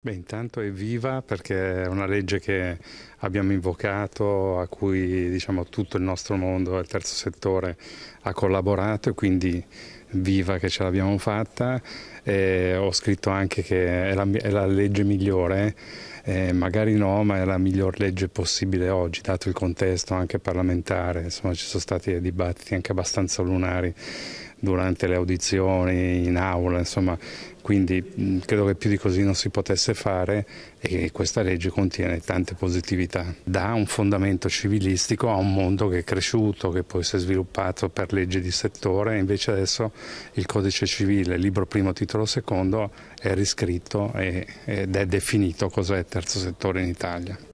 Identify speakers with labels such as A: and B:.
A: Beh, intanto è viva perché è una legge che abbiamo invocato, a cui diciamo, tutto il nostro mondo, il terzo settore, ha collaborato e quindi viva che ce l'abbiamo fatta. E ho scritto anche che è la, è la legge migliore, eh, magari no, ma è la miglior legge possibile oggi, dato il contesto anche parlamentare, insomma ci sono stati dibattiti anche abbastanza lunari durante le audizioni, in aula, insomma, quindi mm, credo che più di così non si potesse fare e questa legge contiene tante positività. Dà un fondamento civilistico a un mondo che è cresciuto, che poi si è sviluppato per leggi di settore, invece adesso il codice civile, libro primo, titolo secondo, è riscritto ed è definito cos'è il terzo settore in Italia.